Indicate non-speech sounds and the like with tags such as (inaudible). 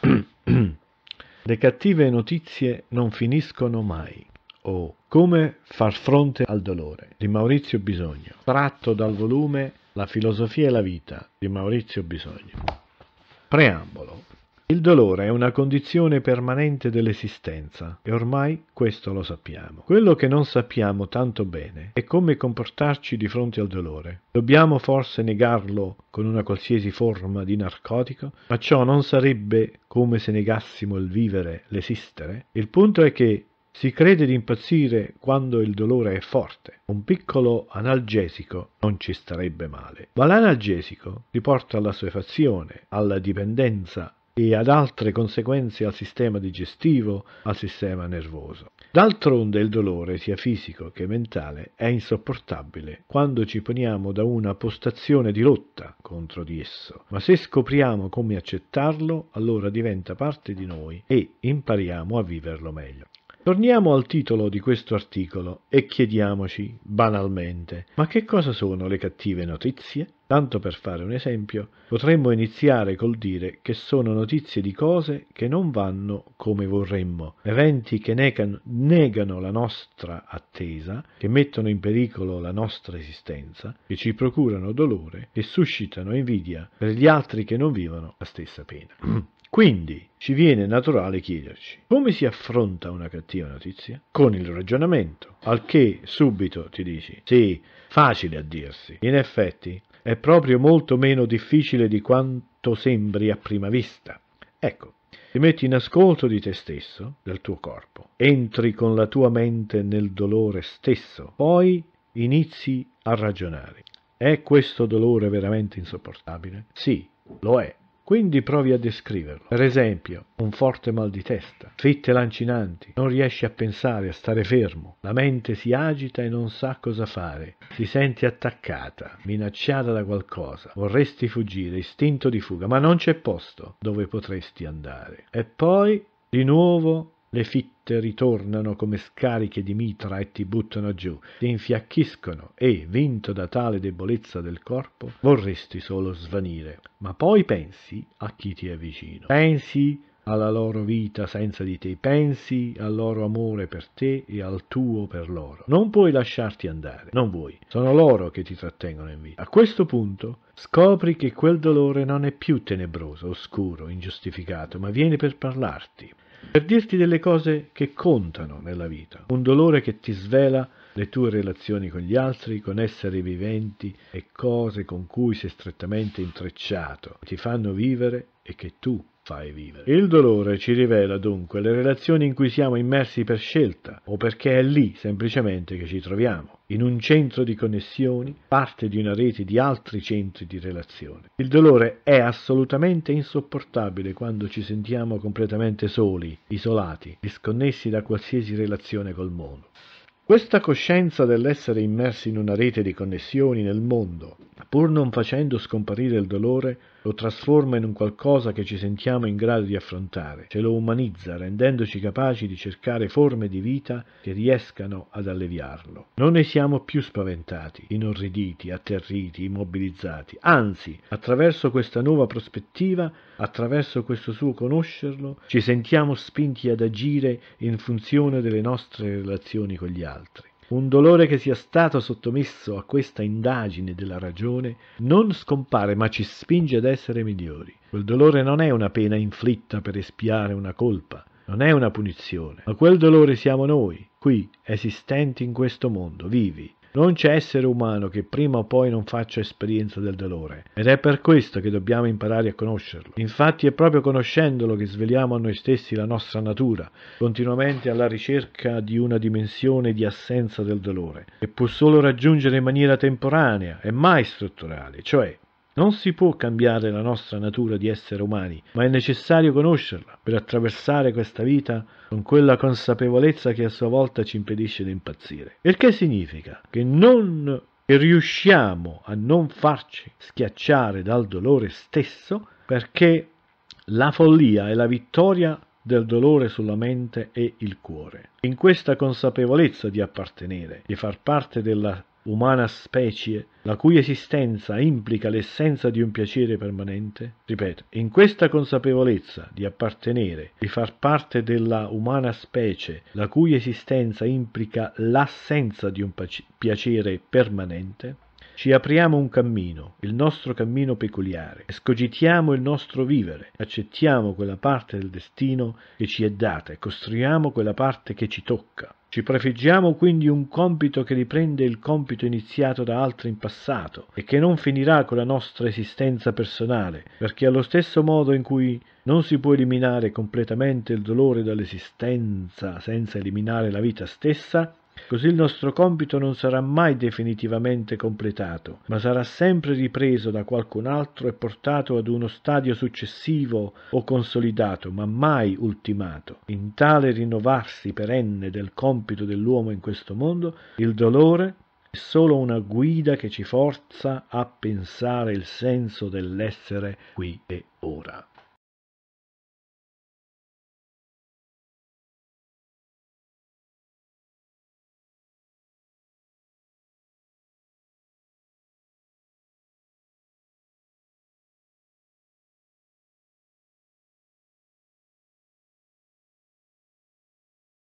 (clears throat) Le cattive notizie non finiscono mai. Oh, come far fronte al dolore di Maurizio Bisogno, tratto dal volume La filosofia e la vita di Maurizio Bisogno. Preambolo. Il dolore è una condizione permanente dell'esistenza e ormai questo lo sappiamo. Quello che non sappiamo tanto bene è come comportarci di fronte al dolore. Dobbiamo forse negarlo con una qualsiasi forma di narcotico, ma ciò non sarebbe come se negassimo il vivere, l'esistere. Il punto è che si crede di impazzire quando il dolore è forte. Un piccolo analgesico non ci starebbe male. Ma l'analgesico ti porta all'assuefazione, alla dipendenza, e ad altre conseguenze al sistema digestivo, al sistema nervoso. D'altronde il dolore, sia fisico che mentale, è insopportabile quando ci poniamo da una postazione di lotta contro di esso, ma se scopriamo come accettarlo, allora diventa parte di noi e impariamo a viverlo meglio. Torniamo al titolo di questo articolo e chiediamoci, banalmente, ma che cosa sono le cattive notizie? Tanto per fare un esempio, potremmo iniziare col dire che sono notizie di cose che non vanno come vorremmo, eventi che negano, negano la nostra attesa, che mettono in pericolo la nostra esistenza, che ci procurano dolore e suscitano invidia per gli altri che non vivono la stessa pena. (clears throat) Quindi ci viene naturale chiederci come si affronta una cattiva notizia? Con il ragionamento, al che subito ti dici, sì, facile a dirsi, in effetti è proprio molto meno difficile di quanto sembri a prima vista. Ecco, ti metti in ascolto di te stesso, del tuo corpo, entri con la tua mente nel dolore stesso, poi inizi a ragionare. È questo dolore veramente insopportabile? Sì, lo è. Quindi provi a descriverlo. Per esempio, un forte mal di testa, fitte lancinanti, non riesci a pensare, a stare fermo, la mente si agita e non sa cosa fare, si sente attaccata, minacciata da qualcosa, vorresti fuggire, istinto di fuga, ma non c'è posto dove potresti andare. E poi, di nuovo, le fitte ritornano come scariche di mitra e ti buttano giù, ti infiacchiscono e, vinto da tale debolezza del corpo, vorresti solo svanire. Ma poi pensi a chi ti è vicino. Pensi alla loro vita senza di te, pensi al loro amore per te e al tuo per loro. Non puoi lasciarti andare, non vuoi. Sono loro che ti trattengono in vita. A questo punto scopri che quel dolore non è più tenebroso, oscuro, ingiustificato, ma viene per parlarti, per dirti delle cose che contano nella vita, un dolore che ti svela le tue relazioni con gli altri, con esseri viventi e cose con cui sei strettamente intrecciato, ti fanno vivere e che tu fai vivere. Il dolore ci rivela dunque le relazioni in cui siamo immersi per scelta o perché è lì semplicemente che ci troviamo in un centro di connessioni, parte di una rete di altri centri di relazione. Il dolore è assolutamente insopportabile quando ci sentiamo completamente soli, isolati, disconnessi da qualsiasi relazione col mondo. Questa coscienza dell'essere immersi in una rete di connessioni nel mondo, pur non facendo scomparire il dolore, lo trasforma in un qualcosa che ci sentiamo in grado di affrontare, ce lo umanizza rendendoci capaci di cercare forme di vita che riescano ad alleviarlo. Non ne siamo più spaventati, inorriditi, atterriti, immobilizzati, anzi, attraverso questa nuova prospettiva, attraverso questo suo conoscerlo, ci sentiamo spinti ad agire in funzione delle nostre relazioni con gli altri altri. Un dolore che sia stato sottomesso a questa indagine della ragione non scompare ma ci spinge ad essere migliori. Quel dolore non è una pena inflitta per espiare una colpa, non è una punizione, ma quel dolore siamo noi, qui, esistenti in questo mondo, vivi, non c'è essere umano che prima o poi non faccia esperienza del dolore ed è per questo che dobbiamo imparare a conoscerlo. Infatti è proprio conoscendolo che sveliamo a noi stessi la nostra natura, continuamente alla ricerca di una dimensione di assenza del dolore, che può solo raggiungere in maniera temporanea e mai strutturale, cioè non si può cambiare la nostra natura di essere umani, ma è necessario conoscerla per attraversare questa vita con quella consapevolezza che a sua volta ci impedisce di impazzire. Il che significa che non che riusciamo a non farci schiacciare dal dolore stesso perché la follia è la vittoria del dolore sulla mente e il cuore. In questa consapevolezza di appartenere, di far parte della umana specie, la cui esistenza implica l'essenza di un piacere permanente? Ripeto, in questa consapevolezza di appartenere, di far parte della umana specie, la cui esistenza implica l'assenza di un piacere permanente, ci apriamo un cammino, il nostro cammino peculiare, escogitiamo il nostro vivere, accettiamo quella parte del destino che ci è data e costruiamo quella parte che ci tocca. Ci prefiggiamo quindi un compito che riprende il compito iniziato da altri in passato e che non finirà con la nostra esistenza personale, perché allo stesso modo in cui non si può eliminare completamente il dolore dall'esistenza senza eliminare la vita stessa, Così il nostro compito non sarà mai definitivamente completato, ma sarà sempre ripreso da qualcun altro e portato ad uno stadio successivo o consolidato, ma mai ultimato. In tale rinnovarsi perenne del compito dell'uomo in questo mondo, il dolore è solo una guida che ci forza a pensare il senso dell'essere qui e ora.